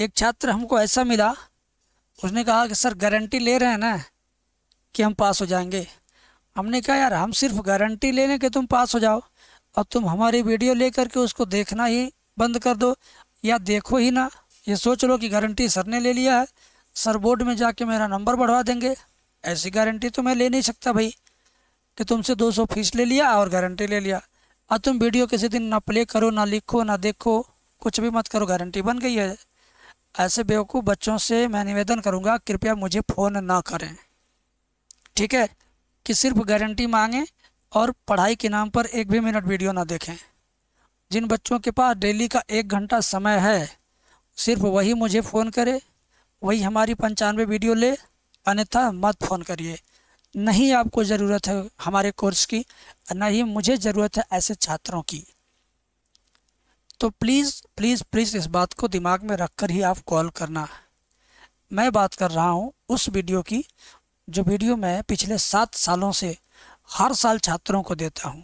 एक छात्र हमको ऐसा मिला उसने कहा कि सर गारंटी ले रहे हैं ना कि हम पास हो जाएंगे हमने कहा यार हम सिर्फ गारंटी ले लें कि तुम पास हो जाओ और तुम हमारी वीडियो ले करके उसको देखना ही बंद कर दो या देखो ही ना ये सोच लो कि गारंटी सर ने ले लिया है सर बोर्ड में जाके मेरा नंबर बढ़वा देंगे ऐसी गारंटी तो मैं ले नहीं सकता भाई कि तुमसे 200 फीस ले लिया और गारंटी ले लिया और तुम वीडियो किसी दिन ना प्ले करो ना लिखो ना देखो कुछ भी मत करो गारंटी बन गई है ऐसे बेवकूफ़ बच्चों से मैं निवेदन करूँगा कृपया मुझे फ़ोन ना करें ठीक है कि सिर्फ गारंटी मांगें और पढ़ाई के नाम पर एक भी मिनट वीडियो ना देखें जिन बच्चों के पास डेली का एक घंटा समय है सिर्फ वही मुझे फ़ोन करे वही हमारी पंचानवे वीडियो ले अन्यथा मत फ़ोन करिए नहीं आपको ज़रूरत है हमारे कोर्स की न ही मुझे ज़रूरत है ऐसे छात्रों की तो प्लीज़ प्लीज़ प्लीज़ इस बात को दिमाग में रख कर ही आप कॉल करना मैं बात कर रहा हूँ उस वीडियो की जो वीडियो मैं पिछले सात सालों से हर साल छात्रों को देता हूँ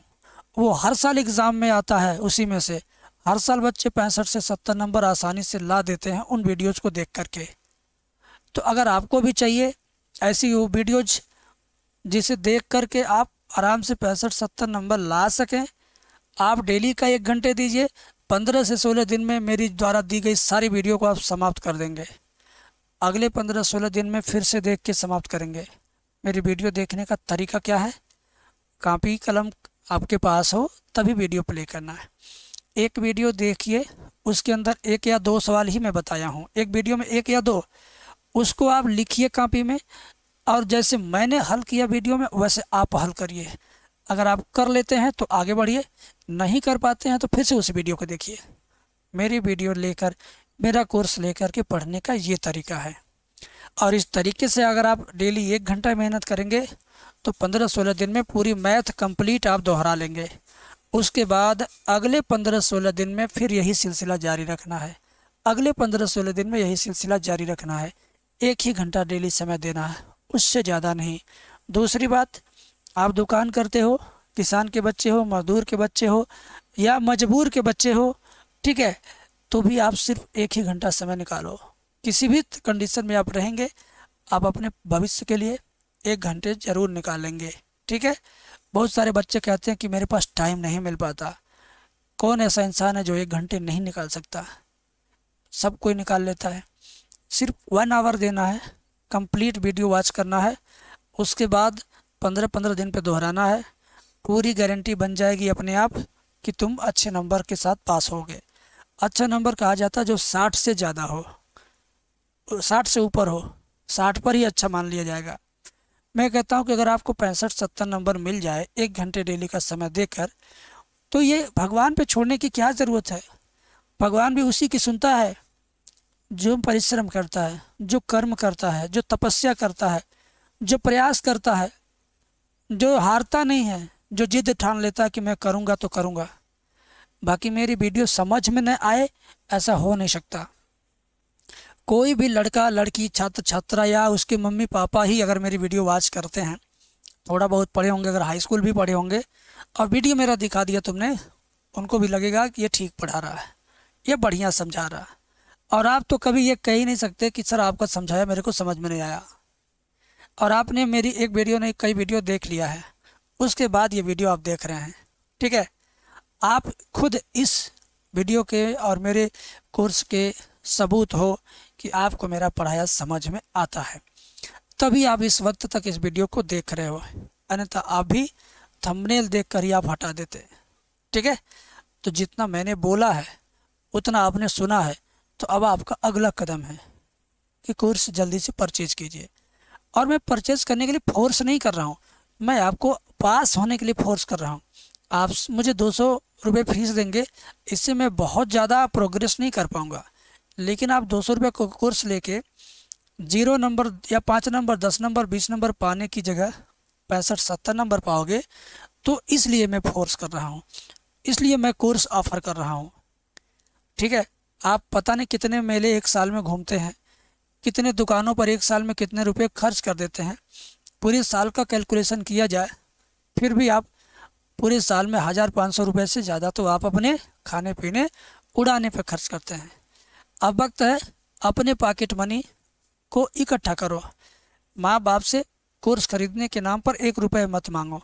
वो हर साल एग्ज़ाम में आता है उसी में से हर साल बच्चे पैंसठ से सत्तर नंबर आसानी से ला देते हैं उन वीडियोज को देख करके तो अगर आपको भी चाहिए ऐसी वो वीडियोज जिसे देख करके आप आराम से पैंसठ सत्तर नंबर ला सकें आप डेली का एक घंटे दीजिए पंद्रह से सोलह दिन में मेरी द्वारा दी गई सारी वीडियो को आप समाप्त कर देंगे अगले पंद्रह सोलह दिन में फिर से देख के समाप्त करेंगे मेरी वीडियो देखने का तरीका क्या है कापी कलम आपके पास हो तभी वीडियो प्ले करना है एक वीडियो देखिए उसके अंदर एक या दो सवाल ही मैं बताया हूँ एक वीडियो में एक या दो उसको आप लिखिए कापी में और जैसे मैंने हल किया वीडियो में वैसे आप हल करिए अगर आप कर लेते हैं तो आगे बढ़िए नहीं कर पाते हैं तो फिर से उस वीडियो को देखिए मेरी वीडियो लेकर मेरा कोर्स लेकर के पढ़ने का ये तरीका है और इस तरीके से अगर आप डेली एक घंटा मेहनत करेंगे तो पंद्रह सोलह दिन में पूरी मैथ कंप्लीट आप दोहरा लेंगे उसके बाद अगले पंद्रह सोलह दिन में फिर यही सिलसिला जारी रखना है अगले पंद्रह सोलह दिन में यही सिलसिला जारी रखना है एक ही घंटा डेली समय देना है उससे ज़्यादा नहीं दूसरी बात आप दुकान करते हो किसान के बच्चे हो मजदूर के बच्चे हो या मजबूर के बच्चे हो ठीक है तो भी आप सिर्फ एक ही घंटा समय निकालो किसी भी कंडीशन में आप रहेंगे आप अपने भविष्य के लिए एक घंटे ज़रूर निकालेंगे ठीक है बहुत सारे बच्चे कहते हैं कि मेरे पास टाइम नहीं मिल पाता कौन ऐसा इंसान है जो एक घंटे नहीं निकाल सकता सब कोई निकाल लेता है सिर्फ वन आवर देना है कंप्लीट वीडियो वॉच करना है उसके बाद पंद्रह पंद्रह दिन पे दोहराना है पूरी गारंटी बन जाएगी अपने आप कि तुम अच्छे नंबर के साथ पास होगे अच्छा नंबर कहा जाता है जो साठ से ज़्यादा हो साठ से ऊपर हो साठ पर ही अच्छा मान लिया जाएगा मैं कहता हूँ कि अगर आपको पैंसठ सत्तर नंबर मिल जाए एक घंटे डेली का समय देकर तो ये भगवान पे छोड़ने की क्या ज़रूरत है भगवान भी उसी की सुनता है जो परिश्रम करता है जो कर्म करता है जो तपस्या करता है जो प्रयास करता है जो हारता नहीं है जो जिद ठान लेता है कि मैं करूँगा तो करूँगा बाकी मेरी वीडियो समझ में न आए ऐसा हो नहीं सकता कोई भी लड़का लड़की छात्र छात्रा या उसके मम्मी पापा ही अगर मेरी वीडियो वॉच करते हैं थोड़ा बहुत पढ़े होंगे अगर हाई स्कूल भी पढ़े होंगे और वीडियो मेरा दिखा दिया तुमने उनको भी लगेगा कि ये ठीक पढ़ा रहा है ये बढ़िया समझा रहा है और आप तो कभी ये कह ही नहीं सकते कि सर आपका समझाया मेरे को समझ में नहीं आया और आपने मेरी एक वीडियो नहीं कई वीडियो देख लिया है उसके बाद ये वीडियो आप देख रहे हैं ठीक है आप खुद इस वीडियो के और मेरे कोर्स के सबूत हो कि आपको मेरा पढ़ाया समझ में आता है तभी आप इस वक्त तक इस वीडियो को देख रहे हो अन्यथा आप भी थंबनेल देखकर ही आप हटा देते ठीक है तो जितना मैंने बोला है उतना आपने सुना है तो अब आपका अगला कदम है कि कोर्स जल्दी से परचेज कीजिए और मैं परचेज़ करने के लिए फ़ोर्स नहीं कर रहा हूँ मैं आपको पास होने के लिए फ़ोर्स कर रहा हूँ आप मुझे दो सौ रुपये फीस देंगे इससे मैं बहुत ज़्यादा प्रोग्रेस नहीं कर पाऊँगा लेकिन आप दो सौ रुपये को कोर्स लेके जीरो नंबर या पाँच नंबर दस नंबर बीस नंबर पाने की जगह पैंसठ सत्तर नंबर पाओगे तो इसलिए मैं फोर्स कर रहा हूँ इसलिए मैं कोर्स ऑफ़र कर रहा हूँ ठीक है आप पता नहीं कितने मेले एक साल में घूमते हैं कितने दुकानों पर एक साल में कितने रुपए खर्च कर देते हैं पूरे साल का कैलकुलेशन किया जाए फिर भी आप पूरे साल में हज़ार पाँच सौ रुपये से ज़्यादा तो आप अपने खाने पीने उड़ाने पर खर्च करते हैं अब वक्त है अपने पॉकेट मनी को इकट्ठा करो माँ बाप से कोर्स खरीदने के नाम पर एक रुपये मत मांगो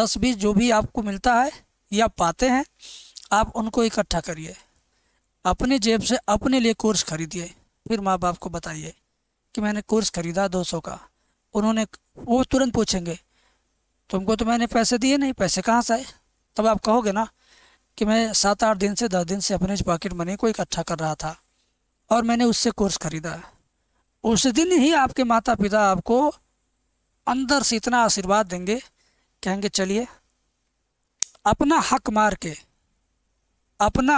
दस बीस जो भी आपको मिलता है या पाते हैं आप उनको इकट्ठा करिए अपने जेब से अपने लिए कोर्स खरीदिए फिर माँ बाप को बताइए कि मैंने कोर्स खरीदा दो सौ का उन्होंने वो तुरंत पूछेंगे तुमको तो मैंने पैसे दिए नहीं पैसे कहाँ से आए तब आप कहोगे ना कि मैं सात आठ दिन से दस दिन से अपने पॉकेट मनी को इकट्ठा कर रहा था और मैंने उससे कोर्स खरीदा उस दिन ही आपके माता पिता आपको अंदर से इतना आशीर्वाद देंगे कहेंगे चलिए अपना हक मार के अपना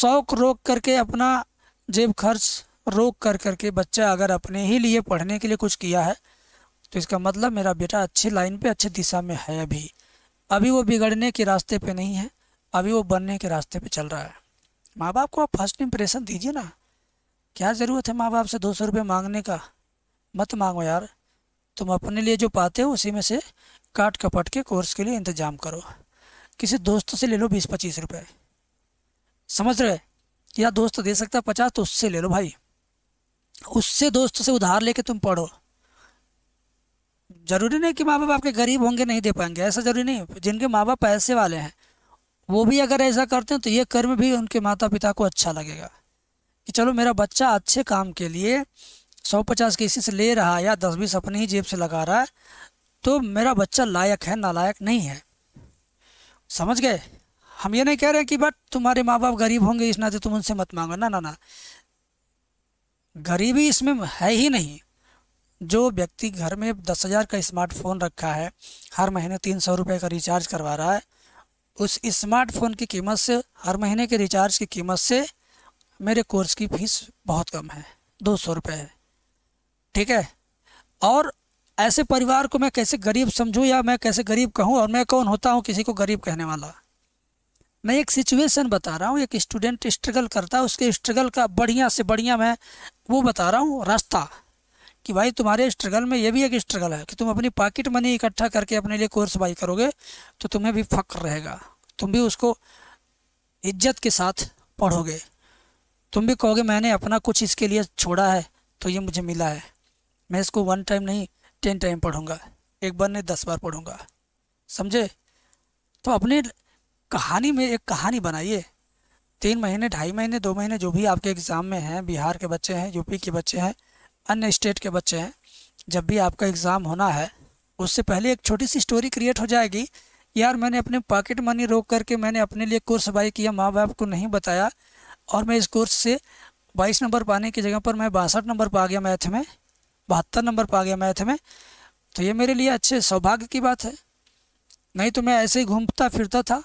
शौक रोक करके अपना जेब खर्च रोक कर करके बच्चा अगर अपने ही लिए पढ़ने के लिए कुछ किया है तो इसका मतलब मेरा बेटा अच्छी लाइन पे अच्छे दिशा में है अभी अभी वो बिगड़ने के रास्ते पे नहीं है अभी वो बनने के रास्ते पे चल रहा है माँ बाप को आप फर्स्ट इम्प्रेशन दीजिए ना क्या ज़रूरत है माँ बाप से दो सौ रुपये मांगने का मत मांगो यार तुम अपने लिए जो पाते हो उसी में से काट कपट के कोर्स के लिए इंतजाम करो किसी दोस्त से ले लो बीस पच्चीस रुपये समझ रहे या दोस्त दे सकता है पचास तो उससे ले लो भाई उससे दोस्त से उधार लेके तुम पढ़ो ज़रूरी नहीं कि माँ बाप आपके गरीब होंगे नहीं दे पाएंगे ऐसा ज़रूरी नहीं जिनके माँ बाप पैसे वाले हैं वो भी अगर ऐसा करते हैं तो ये कर्म भी उनके माता पिता को अच्छा लगेगा कि चलो मेरा बच्चा अच्छे काम के लिए सौ पचास किसी से ले रहा है या दस बीस अपनी ही जेब से लगा रहा है तो मेरा बच्चा लायक है नालायक नहीं है समझ गए हम ये नहीं कह रहे हैं कि बट तुम्हारे माँ बाप गरीब होंगे इस नाते तो तुम उनसे मत मांगो ना ना ना गरीबी इसमें है ही नहीं जो व्यक्ति घर में दस हज़ार का स्मार्टफोन रखा है हर महीने तीन सौ रुपये का रिचार्ज करवा रहा है उस स्मार्टफोन की कीमत से हर महीने के रिचार्ज की कीमत से मेरे कोर्स की फीस बहुत कम है दो सौ रुपये है ठीक है और ऐसे परिवार को मैं कैसे गरीब समझूँ या मैं कैसे गरीब कहूँ और मैं कौन होता हूँ किसी को गरीब कहने वाला मैं एक सिचुएशन बता रहा हूँ एक स्टूडेंट स्ट्रगल करता है उसके स्ट्रगल का बढ़िया से बढ़िया मैं वो बता रहा हूँ रास्ता कि भाई तुम्हारे स्ट्रगल में ये भी एक स्ट्रगल है कि तुम अपनी पॉकेट मनी इकट्ठा करके अपने लिए कोर्स बाई करोगे तो तुम्हें भी फ़क्र रहेगा तुम भी उसको इज्जत के साथ पढ़ोगे तुम भी कहोगे मैंने अपना कुछ इसके लिए छोड़ा है तो ये मुझे मिला है मैं इसको वन टाइम नहीं टेन टाइम पढ़ूंगा एक बार नहीं दस बार पढ़ूंगा समझे तो अपने कहानी में एक कहानी बनाइए तीन महीने ढाई महीने दो महीने जो भी आपके एग्ज़ाम में हैं बिहार के बच्चे हैं यूपी के बच्चे हैं अन्य स्टेट के बच्चे हैं जब भी आपका एग्ज़ाम होना है उससे पहले एक छोटी सी स्टोरी क्रिएट हो जाएगी यार मैंने अपने पॉकेट मनी रोक करके मैंने अपने लिए कोर्स बाई किया माँ बाप को नहीं बताया और मैं इस कोर्स से बाईस नंबर पाने की जगह पर मैं बासठ नंबर पा गया मैथ में बहत्तर नंबर पा गया मैथ में तो ये मेरे लिए अच्छे सौभाग्य की बात है नहीं तो मैं ऐसे ही घूमता फिरता था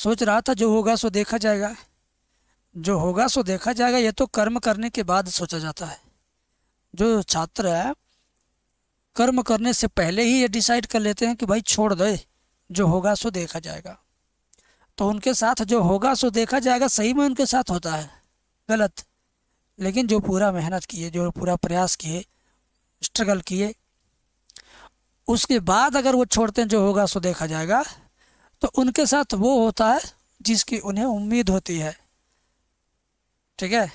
सोच रहा था जो होगा सो देखा जाएगा जो होगा सो देखा जाएगा ये तो कर्म करने के बाद सोचा जाता है जो छात्र है कर्म करने से पहले ही ये डिसाइड कर लेते हैं कि भाई छोड़ दे जो होगा सो देखा जाएगा तो उनके साथ जो होगा सो देखा जाएगा सही में उनके साथ होता है गलत लेकिन जो पूरा मेहनत किए जो पूरा प्रयास किए स्ट्रगल किए उसके बाद अगर वो छोड़ते हैं जो होगा सो देखा जाएगा तो उनके साथ वो होता है जिसकी उन्हें उम्मीद होती है ठीक है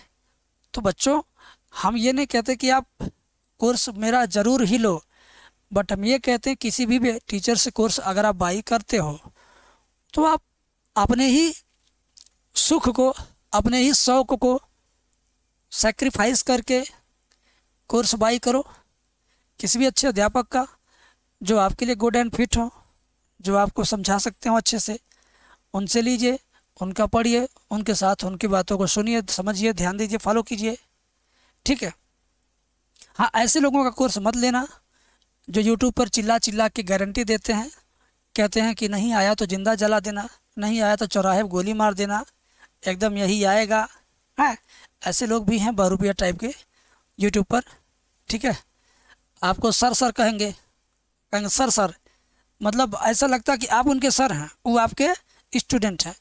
तो बच्चों हम ये नहीं कहते कि आप कोर्स मेरा ज़रूर ही लो बट हम ये कहते हैं किसी भी टीचर से कोर्स अगर आप बाई करते हो तो आप अपने ही सुख को अपने ही शौक को सेक्रीफाइस करके कोर्स बाई करो किसी भी अच्छे अध्यापक का जो आपके लिए गुड एंड फिट हो जो आपको समझा सकते हो अच्छे से उनसे लीजिए उनका पढ़िए उनके साथ उनकी बातों को सुनिए समझिए ध्यान दीजिए फॉलो कीजिए ठीक है हाँ ऐसे लोगों का कोर्स मत लेना जो यूट्यूब पर चिल्ला चिल्ला के गारंटी देते हैं कहते हैं कि नहीं आया तो ज़िंदा जला देना नहीं आया तो चौराहे गोली मार देना एकदम यही आएगा है हाँ, ऐसे लोग भी हैं बारूपिया टाइप के यूट्यूब पर ठीक है आपको सर सर कहेंगे कहेंगे सर सर मतलब ऐसा लगता कि आप उनके सर हैं वो आपके स्टूडेंट हैं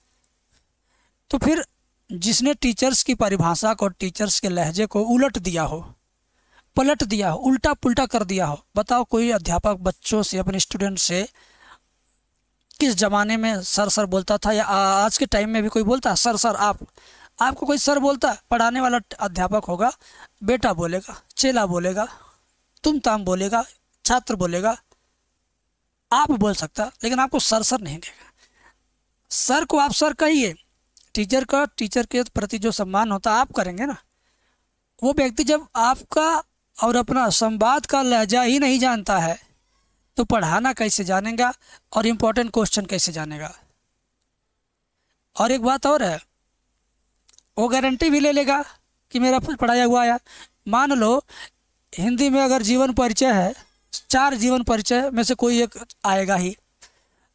तो फिर जिसने टीचर्स की परिभाषा को टीचर्स के लहजे को उलट दिया हो पलट दिया हो उल्टा पुल्टा कर दिया हो बताओ कोई अध्यापक बच्चों से अपने स्टूडेंट से किस ज़माने में सर सर बोलता था या आज के टाइम में भी कोई बोलता है सर सर आप आपको कोई सर बोलता है पढ़ाने वाला अध्यापक होगा बेटा बोलेगा चेला बोलेगा तुम ताम बोलेगा छात्र बोलेगा आप बोल सकता लेकिन आपको सर सर नहीं देगा सर को आप सर कहिए टीचर का टीचर के प्रति जो सम्मान होता है आप करेंगे ना वो व्यक्ति जब आपका और अपना संवाद का लहजा ही नहीं जानता है तो पढ़ाना कैसे जानेगा और इम्पोर्टेंट क्वेश्चन कैसे जानेगा और एक बात और है वो गारंटी भी ले लेगा कि मेरा पढ़ाया हुआ आया मान लो हिंदी में अगर जीवन परिचय है चार जीवन परिचय में से कोई एक आएगा ही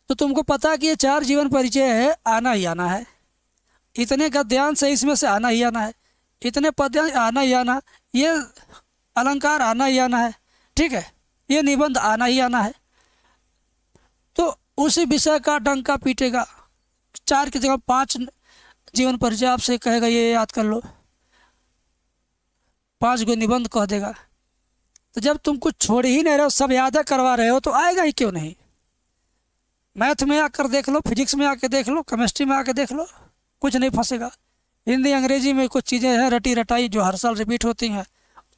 तो तुमको पता कि ये चार जीवन परिचय है आना ही आना है इतने गद्यांश से इसमें से आना ही आना है इतने पद्यांश आना ही आना ये अलंकार आना ही आना है ठीक है ये निबंध आना ही आना है तो उसी विषय का डंका पीटेगा चार की जगह पांच जीवन परिचय आपसे कहेगा ये याद कर लो पांच गो निबंध कह देगा तो जब तुम कुछ छोड़ ही नहीं रहे हो सब यादें करवा रहे हो तो आएगा ही क्यों नहीं मैथ में आकर देख लो फिजिक्स में आके देख लो केमिस्ट्री में आके देख लो कुछ नहीं फंसेगा हिंदी अंग्रेजी में कुछ चीज़ें हैं रटी रटाई जो हर साल रिपीट होती हैं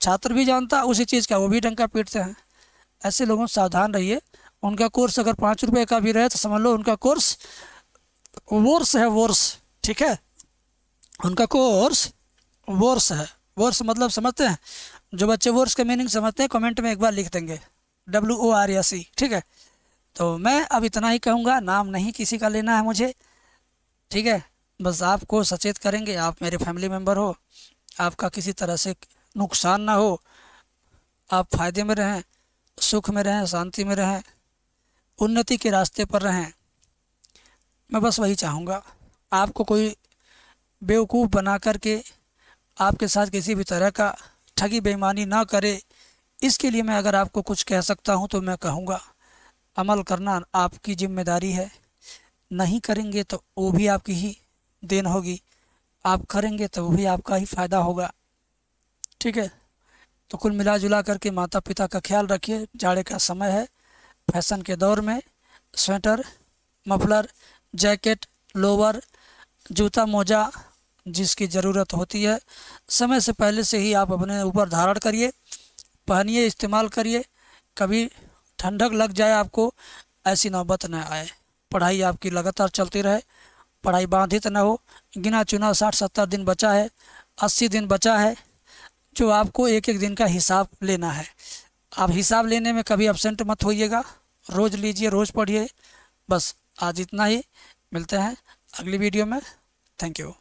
छात्र भी जानता उसी चीज़ का वो भी डंका पीटते हैं ऐसे लोगों से सावधान रहिए उनका कोर्स अगर पाँच रुपये का भी रहे तो समझ लो उनका कोर्स वोर्स है वोर्स ठीक है उनका कोर्स वोर्स है वर्स मतलब समझते हैं जो बच्चे वर्स का मीनिंग समझते हैं कमेंट में एक बार लिख देंगे डब्ल्यू ओ आर या सी ठीक है तो मैं अब इतना ही कहूँगा नाम नहीं किसी का लेना है मुझे ठीक है बस आपको सचेत करेंगे आप मेरे फैमिली मेम्बर हो आपका किसी तरह से नुकसान ना हो आप फायदे में रहें सुख में रहें शांति में रहें उन्नति के रास्ते पर रहें मैं बस वही चाहूँगा आपको कोई बेवकूफ़ बना कर के आपके साथ किसी भी तरह का ठगी बेईमानी ना करे इसके लिए मैं अगर आपको कुछ कह सकता हूँ तो मैं कहूँगा अमल करना आपकी जिम्मेदारी है नहीं करेंगे तो वो भी आपकी ही देन होगी आप करेंगे तो वो भी आपका ही फ़ायदा होगा ठीक है तो कुल मिला जुला करके माता पिता का ख्याल रखिए जाड़े का समय है फैशन के दौर में स्वेटर मफलर जैकेट लोवर जूता मोजा जिसकी ज़रूरत होती है समय से पहले से ही आप अपने ऊपर धारण करिए पहनिए इस्तेमाल करिए कभी ठंडक लग जाए आपको ऐसी नौबत न आए पढ़ाई आपकी लगातार चलती रहे पढ़ाई बाधित न हो गिना चुना साठ सत्तर दिन बचा है अस्सी दिन बचा है जो आपको एक एक दिन का हिसाब लेना है आप हिसाब लेने में कभी एबसेंट मत होइएगा रोज़ लीजिए रोज़ पढ़िए बस आज इतना ही मिलते हैं अगली वीडियो में थैंक यू